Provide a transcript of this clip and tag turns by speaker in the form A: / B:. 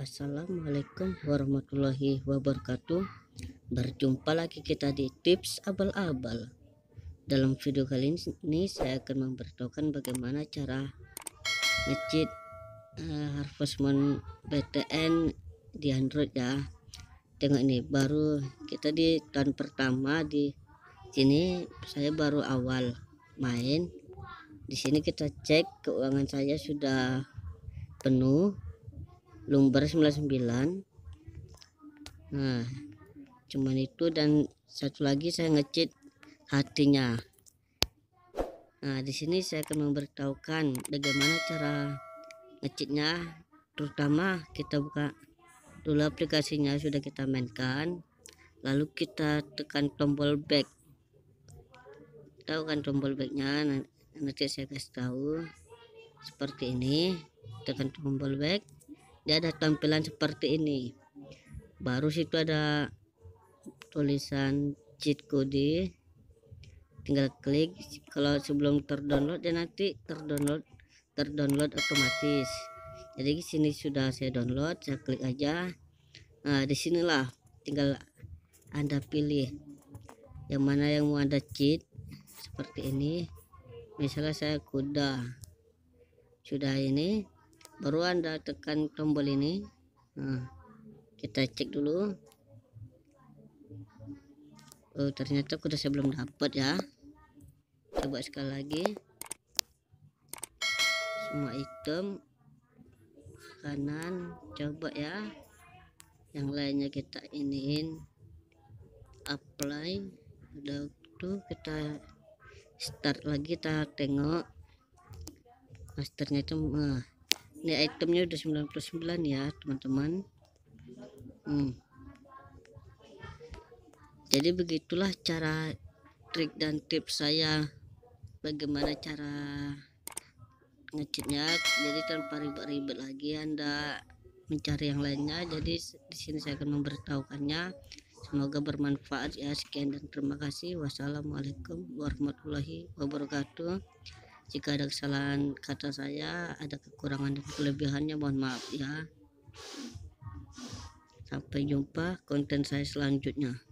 A: Assalamualaikum warahmatullahi wabarakatuh Berjumpa lagi kita di tips abal-abal Dalam video kali ini saya akan memberitahukan bagaimana cara ngecit uh, eh, Harvest Moon BTN di Android ya Tengok ini baru kita di tahun pertama di sini saya baru awal main di sini kita cek keuangan saya sudah penuh lumbar 99 nah cuman itu dan satu lagi saya ngecit hatinya nah di sini saya akan memberitahukan bagaimana cara ngecitnya terutama kita buka dulu aplikasinya sudah kita mainkan lalu kita tekan tombol back tahu kan tombol backnya nanti saya kasih tahu seperti ini tekan tombol back dia ada tampilan seperti ini baru situ ada tulisan cheat code tinggal klik kalau sebelum terdownload dan nanti terdownload terdownload otomatis jadi di sini sudah saya download saya klik aja nah disinilah tinggal anda pilih yang mana yang mau anda cheat seperti ini misalnya saya kuda sudah ini baru anda tekan tombol ini nah, kita cek dulu oh ternyata kuda saya belum dapat ya coba sekali lagi semua item kanan coba ya yang lainnya kita iniin apply udah tuh kita start lagi kita tengok masternya itu nah, ini itemnya udah 99 ya teman-teman hmm. jadi begitulah cara trik dan tips saya bagaimana cara ngecetnya jadi tanpa ribet-ribet lagi anda mencari yang lainnya jadi di sini saya akan memberitahukannya semoga bermanfaat ya sekian dan terima kasih wassalamualaikum warahmatullahi wabarakatuh jika ada kesalahan kata saya, ada kekurangan dan kelebihannya, mohon maaf ya. Sampai jumpa konten saya selanjutnya.